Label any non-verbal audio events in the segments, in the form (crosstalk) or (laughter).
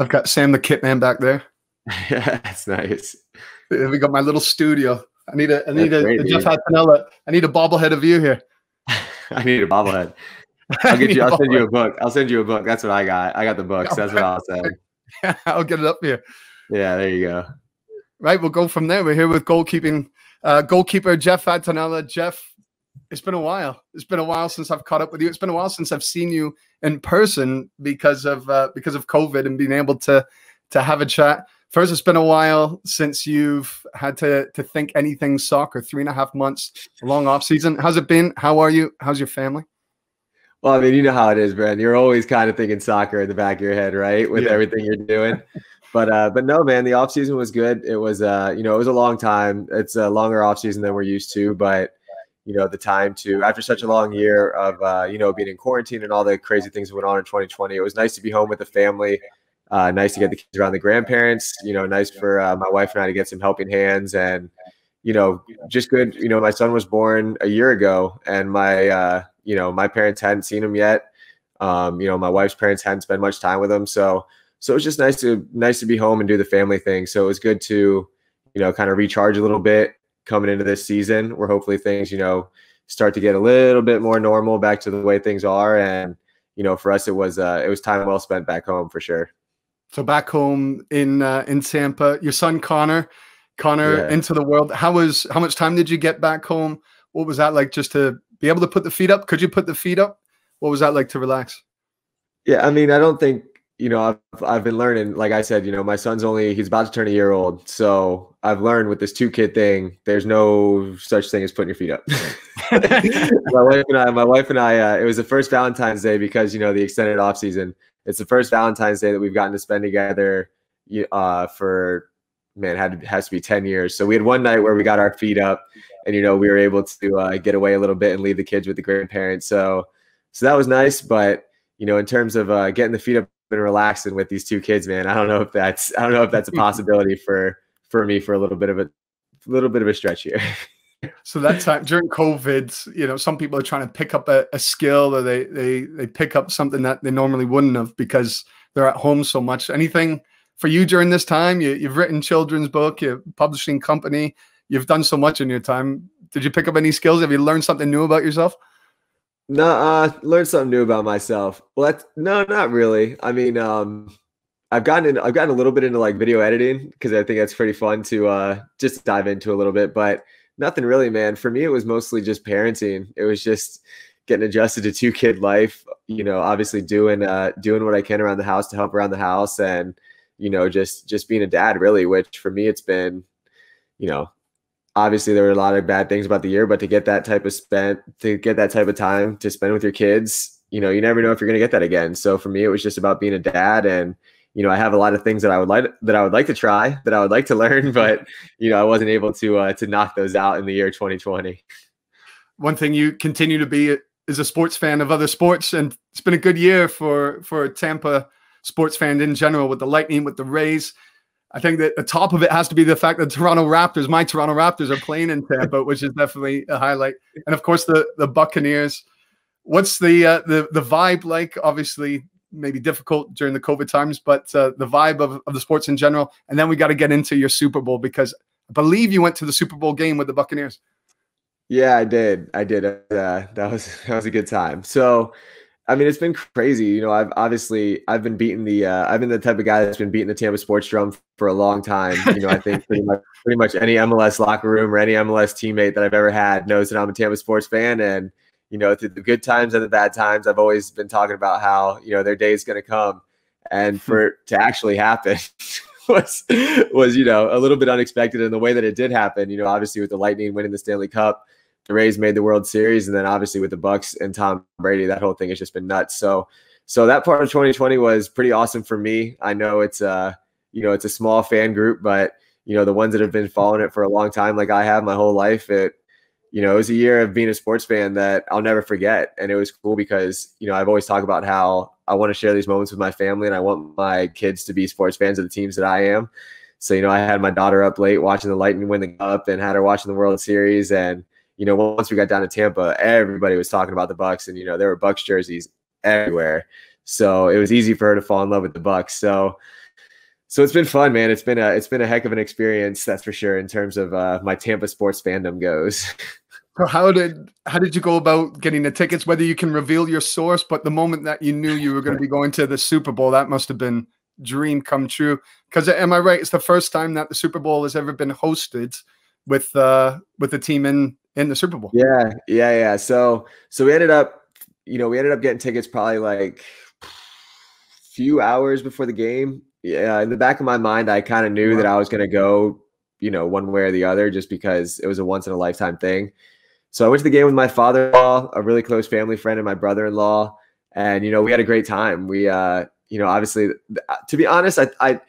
I've got Sam the Kitman back there. yeah, (laughs) that's nice. We got my little studio. I need a I need that's a, great, Jeff I need a bobblehead of you here. (laughs) I need a bobblehead. (laughs) I'll get you. I'll send you a book. I'll send you a book. That's what I got. I got the books. That's what I'll send. I'll get it up here. Yeah, there you go. Right, we'll go from there. We're here with goalkeeping uh, goalkeeper Jeff Fatanella. Jeff, it's been a while. It's been a while since I've caught up with you. It's been a while since I've seen you in person because of uh, because of COVID and being able to to have a chat. First, it's been a while since you've had to to think anything soccer. Three and a half months, long off season. How's it been? How are you? How's your family? Well, I mean, you know how it is, man. You're always kind of thinking soccer in the back of your head, right? With yeah. everything you're doing. but uh, but no, man, the off season was good. It was uh, you know, it was a long time. It's a longer off season than we're used to, but you know the time to after such a long year of uh, you know being in quarantine and all the crazy things that went on in 2020 it was nice to be home with the family uh, nice to get the kids around the grandparents you know nice for uh, my wife and i to get some helping hands and you know just good you know my son was born a year ago and my uh, you know my parents hadn't seen him yet um, you know my wife's parents hadn't spent much time with him so so it was just nice to nice to be home and do the family thing so it was good to you know kind of recharge a little bit coming into this season where hopefully things, you know, start to get a little bit more normal back to the way things are. And, you know, for us, it was, uh, it was time well spent back home for sure. So back home in, uh, in Tampa, your son, Connor, Connor yeah. into the world. How was, how much time did you get back home? What was that like just to be able to put the feet up? Could you put the feet up? What was that like to relax? Yeah. I mean, I don't think you know, I've, I've been learning, like I said, you know, my son's only, he's about to turn a year old. So I've learned with this two kid thing, there's no such thing as putting your feet up. (laughs) my wife and I, my wife and I, uh, it was the first Valentine's day because, you know, the extended off season, it's the first Valentine's day that we've gotten to spend together uh, for, man, had, has to be 10 years. So we had one night where we got our feet up and, you know, we were able to uh, get away a little bit and leave the kids with the grandparents. So, so that was nice. But, you know, in terms of uh, getting the feet up been relaxing with these two kids, man. I don't know if that's I don't know if that's a possibility (laughs) for for me for a little bit of a little bit of a stretch here. (laughs) so that time during COVID, you know, some people are trying to pick up a, a, skill or they they they pick up something that they normally wouldn't have because they're at home so much. Anything for you during this time? You, you've written children's book, you're publishing company, you've done so much in your time. Did you pick up any skills? Have you learned something new about yourself? uh, learned something new about myself. Well, that's no, not really. I mean, um, I've gotten in, I've gotten a little bit into like video editing because I think that's pretty fun to uh, just dive into a little bit, but nothing really, man. For me, it was mostly just parenting. It was just getting adjusted to two kid life. You know, obviously doing uh, doing what I can around the house to help around the house, and you know, just just being a dad really. Which for me, it's been, you know, obviously there were a lot of bad things about the year, but to get that type of spent to get that type of time to spend with your kids, you know, you never know if you're going to get that again. So for me, it was just about being a dad and you know, I have a lot of things that I would like that I would like to try, that I would like to learn, (laughs) but you know, I wasn't able to uh, to knock those out in the year 2020. One thing you continue to be is a sports fan of other sports, and it's been a good year for for Tampa sports fan in general with the Lightning, with the Rays. I think that the top of it has to be the fact that Toronto Raptors, my Toronto Raptors, are playing in Tampa, (laughs) which is definitely a highlight. And of course, the the Buccaneers. What's the uh, the the vibe like? Obviously, maybe difficult during the COVID times, but uh, the vibe of, of the sports in general. And then we got to get into your Super Bowl because I believe you went to the Super Bowl game with the Buccaneers. Yeah, I did. I did. Uh, that was that was a good time. So I mean, it's been crazy. You know, I've obviously I've been beating the uh, I've been the type of guy that's been beating the Tampa sports drum for a long time. You know, I think (laughs) pretty much pretty much any MLS locker room or any MLS teammate that I've ever had knows that I'm a Tampa sports fan. And you know, through the good times and the bad times, I've always been talking about how you know their day is going to come, and hmm. for it to actually happen. (laughs) was was you know a little bit unexpected in the way that it did happen you know obviously with the lightning winning the stanley cup the Rays made the World Series, and then obviously with the Bucks and Tom Brady, that whole thing has just been nuts. So, so that part of 2020 was pretty awesome for me. I know it's a uh, you know it's a small fan group, but you know the ones that have been following it for a long time, like I have my whole life, it you know it was a year of being a sports fan that I'll never forget, and it was cool because you know I've always talked about how I want to share these moments with my family, and I want my kids to be sports fans of the teams that I am. So you know I had my daughter up late watching the Lightning win the cup, and had her watching the World Series, and you know, once we got down to Tampa, everybody was talking about the Bucks, and you know, there were Bucks jerseys everywhere. So it was easy for her to fall in love with the Bucks. So so it's been fun, man. It's been a it's been a heck of an experience, that's for sure, in terms of uh, my Tampa sports fandom goes. (laughs) So how did how did you go about getting the tickets? Whether you can reveal your source, but the moment that you knew you were going to be going to the Super Bowl, that must have been dream come true. Because am I right? It's the first time that the Super Bowl has ever been hosted with uh, with the team in in the Super Bowl. Yeah, yeah, yeah. So so we ended up, you know, we ended up getting tickets probably like few hours before the game. Yeah, in the back of my mind, I kind of knew wow. that I was going to go, you know, one way or the other, just because it was a once in a lifetime thing. So I went to the game with my father-in-law, a really close family friend, and my brother-in-law, and you know, we had a great time. We, uh, you know, obviously, uh, to be honest, I, I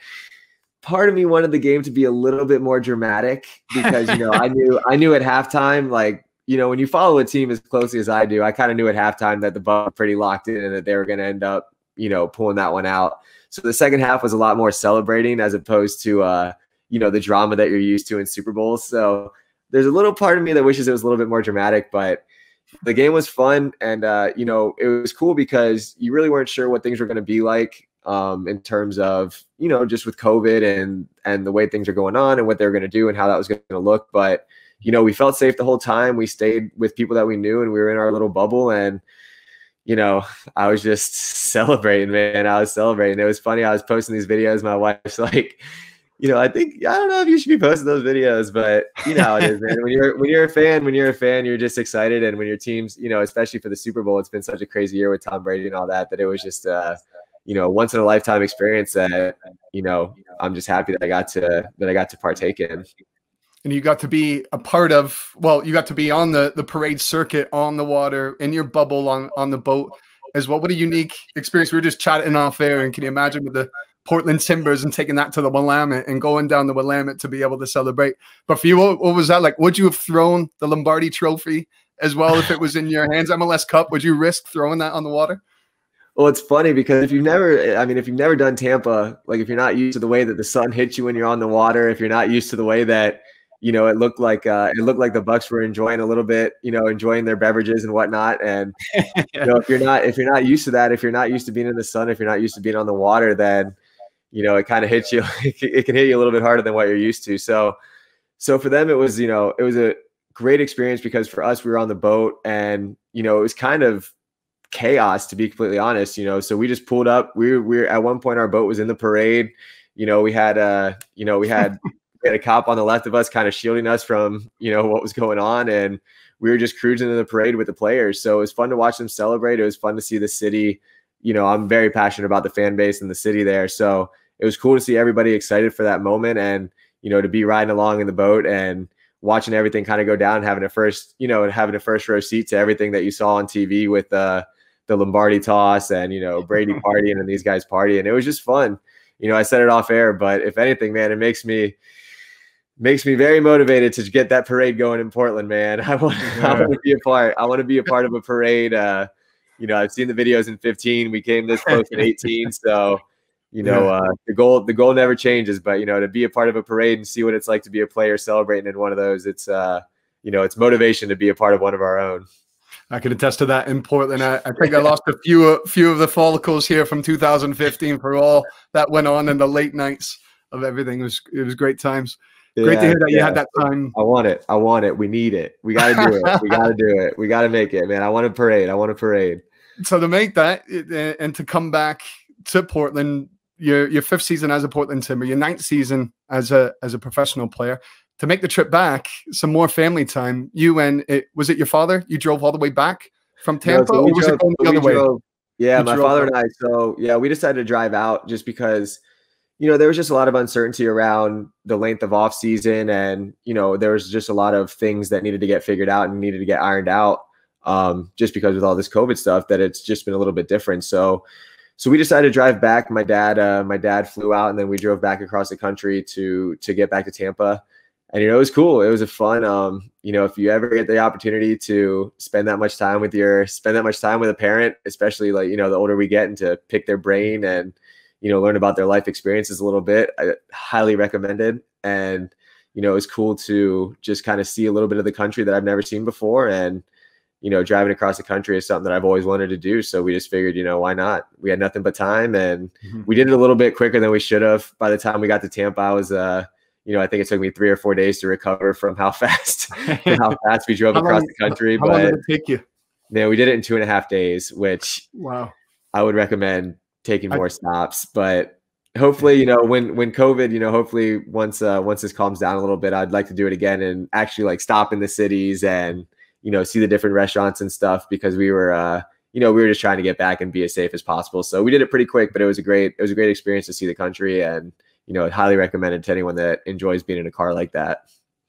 part of me wanted the game to be a little bit more dramatic because you know I (laughs) knew I knew at halftime like you know when you follow a team as closely as I do I kind of knew at halftime that the Bucks were pretty locked in and that they were going to end up you know pulling that one out. So the second half was a lot more celebrating as opposed to uh, you know the drama that you're used to in Super Bowls. So there's a little part of me that wishes it was a little bit more dramatic, but the game was fun and uh, you know it was cool because you really weren't sure what things were going to be like um, in terms of you know just with COVID and and the way things are going on and what they're going to do and how that was going to look. But you know, we felt safe the whole time. We stayed with people that we knew, and we were in our little bubble. And you know, I was just (laughs) celebrating, man. I was celebrating. It was funny. I was posting these videos. My wife's (laughs) like. You know, I think I don't know if you should be posting those videos, but you know it is, man. When you're when you're a fan, when you're a fan, you're just excited, and when your teams, you know, especially for the Super Bowl, it's been such a crazy year with Tom Brady and all that that it was just uh, you know once in a lifetime experience that you know i'm just happy that i got to that i got to partake in and you got to be a part of well you got to be on the the parade circuit on the water in your bubble on on the boat as well what a unique experience we were just chatting off air and can you imagine with the portland timbers and taking that to the willamette and going down the willamette to be able to celebrate but for you what, what was that like would you have thrown the lombardi trophy as well if it was in your hands mls cup would you risk throwing that on the water well, it's funny because if you've never, I mean, if you've never done Tampa, like if you're not used to the way that the sun hits you when you're on the water, if you're not used to the way that, you know, it looked like uh, it looked like the Bucks were enjoying a little bit, you know, enjoying their beverages and whatnot. And (laughs) you know, if you're not if you're not used to that, if you're not used to being in the sun, if you're not used to being on the water, then you know, it kind of hits you. (laughs) it can hit you a little bit harder than what you're used to. So, so for them, it was you know, it was a great experience because for us, we were on the boat, and you know, it was kind of chaos to be completely honest you know so we just pulled up we were, at one point our boat was in the parade you know we had uh you know we had (laughs) we had a cop on the left of us kind of shielding us from you know what was going on and we were just cruising in the parade with the players so it was fun to watch them celebrate it was fun to see the city you know i'm very passionate about the fan base and the city there so it was cool to see everybody excited for that moment and you know to be riding along in the boat and watching everything kind of go down having a first you know having a first row seat to everything that you saw on tv with uh the Lombardi toss and, you know, Brady (laughs) partying and these guys partying. It was just fun. You know, I said it off air, but if anything, man, it makes me makes me very motivated to get that parade going in Portland, man. (laughs) I want, yeah. I want to be a part. I want to be a part of a parade. Uh, you know, I've seen the videos in 15. We came this close in 18. (laughs) So, you know, yeah. uh, the goal the goal never changes. But you know, to be a part of a parade and see what it's like to be a player celebrating in one of those, it's uh, you know, it's motivation to be a part of one of our own. I can attest to that in Portland. I, I think I lost a few a few of the follicles here from 2015 for all that went on in the late nights of everything. It was it was great times. Yeah, great to hear that yeah. you had that time. I want it. I want it. We need it. We gotta do it. we gotta do it. We gotta make it, man. I want a parade. I want a parade. So to make that eh, eh, and to come back to Portland, your your fifth season as a Portland Timber, your ninth season as a as a professional player to make the trip back, some more family time. You and it, was it your father? You drove all the way back from Tampa, no, so or was drove, it going the other way? yeah, you my father back. and I. So yeah, we decided to drive out just because you know there was just a lot of uncertainty around the length of off season, and you know there was just a lot of things that needed to get figured out and needed to get ironed out. Um, just because with all this COVID stuff, that it's just been a little bit different. So so we decided to drive back. My dad, uh, my dad flew out, and then we drove back across the country to to get back to Tampa and you know it was cool it was a fun um you know if you ever get the opportunity to spend that much time with your spend that much time with a parent especially like you know the older we get and to pick their brain and you know learn about their life experiences a little bit i highly recommend it. and you know it was cool to just kind of see a little bit of the country that i've never seen before and you know driving across the country is something that i've always wanted to do so we just figured you know why not we had nothing but time and mm-hmm. we did it a little bit quicker than we should have by the time we got to tampa i was uh you know, I think it took me three or four days to recover from how (laughs) fast (laughs) how fast we drove across long, the country. How but, long did it take you? Man, we did it in two and a half days, which wow, I would recommend taking more I, stops. But hopefully, you know, when when COVID, you know, hopefully once uh, once this calms down a little bit, I'd like to do it again and actually like stop in the cities and you know see the different restaurants and stuff because we were. uh you know, we were just trying to get back and be as safe as possible. So we did it pretty quick, but it was a great, it was a great experience to see the country and you know, highly recommended to anyone that enjoys being in a car like that.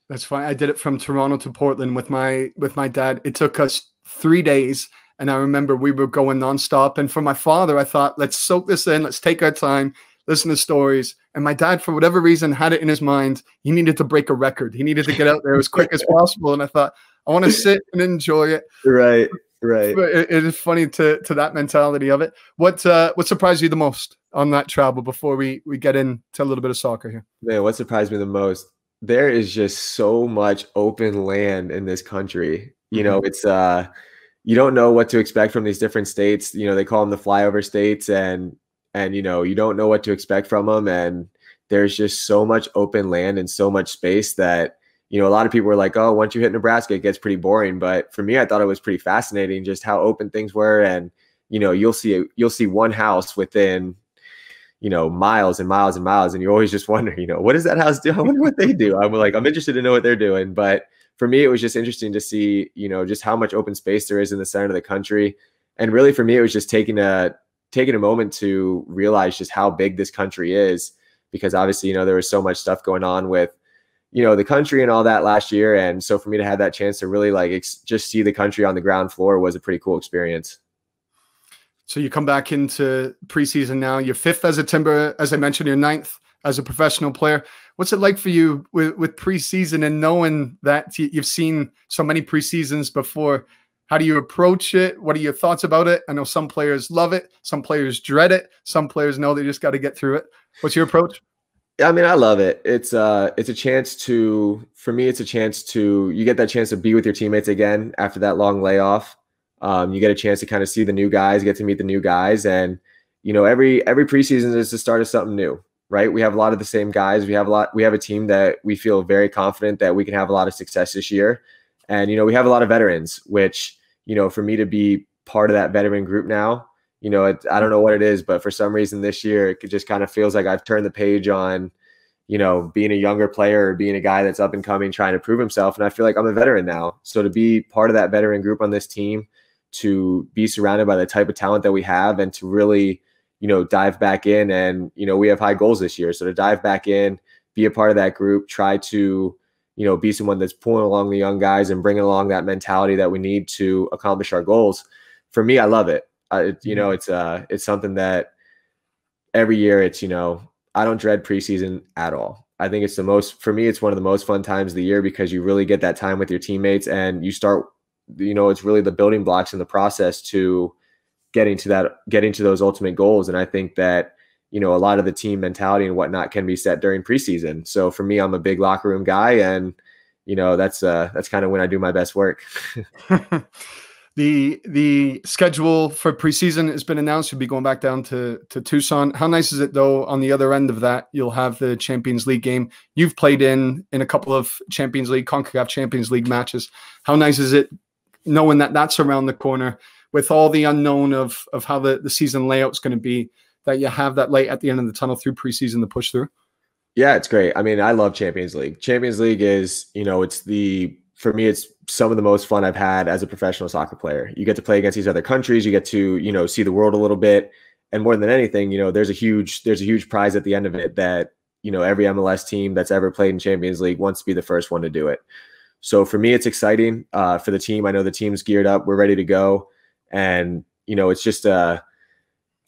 That's fine. I did it from Toronto to Portland with my with my dad. It took us three days, and I remember we were going nonstop. And for my father, I thought, let's soak this in. Let's take our time, listen to stories. And my dad, for whatever reason, had it in his mind he needed to break a record. He needed to get out there as quick as possible. And I thought, I want to (laughs) sit and enjoy it. Right, right. it, it is funny to to that mentality of it. What uh, what surprised you the most? on that travel before we we get into a little bit of soccer here. Man, what surprised me the most? There is just so much open land in this country. You know, mm-hmm. it's uh you don't know what to expect from these different states. You know, they call them the flyover states and and you know, you don't know what to expect from them and there's just so much open land and so much space that you know, a lot of people were like, "Oh, once you hit Nebraska, it gets pretty boring." But for me, I thought it was pretty fascinating just how open things were and you know, you'll see you'll see one house within you know, miles and miles and miles. And you always just wonder, you know, what does that house do? I wonder what they do. I'm like, I'm interested to know what they're doing. But for me, it was just interesting to see, you know, just how much open space there is in the center of the country. And really for me, it was just taking a taking a moment to realize just how big this country is. Because obviously, you know, there was so much stuff going on with, you know, the country and all that last year. And so for me to have that chance to really like ex- just see the country on the ground floor was a pretty cool experience. So you come back into preseason now. You're fifth as a Timber, as I mentioned, you're ninth as a professional player. What's it like for you with, with preseason and knowing that you've seen so many preseasons before? How do you approach it? What are your thoughts about it? I know some players love it, some players dread it, some players know they just got to get through it. What's your approach? I mean, I love it. It's uh it's a chance to for me, it's a chance to you get that chance to be with your teammates again after that long layoff. Um, you get a chance to kind of see the new guys, get to meet the new guys, and you know every every preseason is the start of something new, right? We have a lot of the same guys. We have a lot. We have a team that we feel very confident that we can have a lot of success this year, and you know we have a lot of veterans. Which you know for me to be part of that veteran group now, you know it, I don't know what it is, but for some reason this year it just kind of feels like I've turned the page on you know, being a younger player or being a guy that's up and coming, trying to prove himself. And I feel like I'm a veteran now. So to be part of that veteran group on this team, to be surrounded by the type of talent that we have and to really, you know, dive back in. And, you know, we have high goals this year. So to dive back in, be a part of that group, try to, you know, be someone that's pulling along the young guys and bringing along that mentality that we need to accomplish our goals. For me, I love it. I, you know, mm-hmm. it's uh, it's something that every year it's you know I don't dread preseason at all. I think it's the most for me. It's one of the most fun times of the year because you really get that time with your teammates and you start you know it's really the building blocks in the process to getting to that getting to those ultimate goals and i think that you know a lot of the team mentality and whatnot can be set during preseason so for me i'm a big locker room guy and you know that's uh that's kind of when i do my best work (laughs) (laughs) the the schedule for preseason has been announced. You'll be going back down to to Tucson. How nice is it though? On the other end of that, you'll have the Champions League game. You've played in in a couple of Champions League, Concacaf Champions League matches. How nice is it knowing that that's around the corner with all the unknown of of how the, the season layout's going to be that you have that light at the end of the tunnel through preseason to push through yeah it's great i mean i love champions league champions league is you know it's the for me it's some of the most fun i've had as a professional soccer player you get to play against these other countries you get to you know see the world a little bit and more than anything you know there's a huge there's a huge prize at the end of it that you know every mls team that's ever played in champions league wants to be the first one to do it so for me, it's exciting uh, for the team. I know the team's geared up. We're ready to go. And, you know, it's just uh,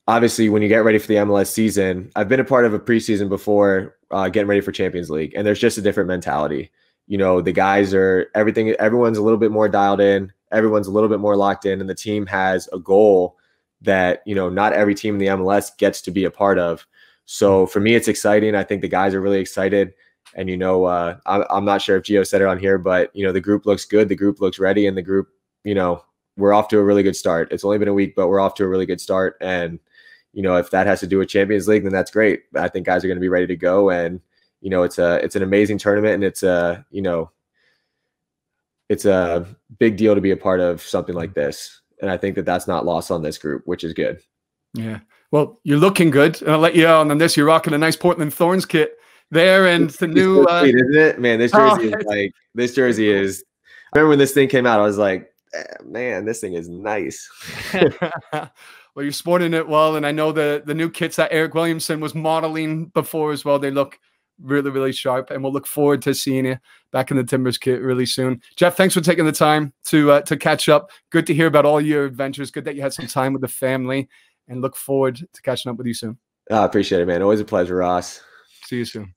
obviously when you get ready for the MLS season, I've been a part of a preseason before uh, getting ready for Champions League. And there's just a different mentality. You know, the guys are everything, everyone's a little bit more dialed in, everyone's a little bit more locked in, and the team has a goal that, you know, not every team in the MLS gets to be a part of. So mm-hmm. for me, it's exciting. I think the guys are really excited. And you know, uh, I, I'm not sure if Geo said it on here, but you know, the group looks good, the group looks ready, and the group, you know, we're off to a really good start. It's only been a week, but we're off to a really good start. And you know, if that has to do with Champions League, then that's great. I think guys are going to be ready to go, and you know, it's a it's an amazing tournament, and it's a you know, it's a big deal to be a part of something like this. And I think that that's not lost on this group, which is good. Yeah. Well, you're looking good. And I'll let you uh, on this. You're rocking a nice Portland Thorns kit there and the new so uh, sweet, uh, isn't it? Man, this oh, jersey oh, is like this jersey is I remember when this thing came out, I was like, eh, man, this thing is nice. (laughs) (laughs) well, you're sporting it well, and I know the the new kits that Eric Williamson was modeling before as well. They look really, really sharp, and we'll look forward to seeing you back in the Timbers kit really soon. Jeff, thanks for taking the time to uh, to catch up. Good to hear about all your adventures. Good that you had some time with the family, and look forward to catching up with you soon. I appreciate it, man. Always a pleasure, Ross. See you soon.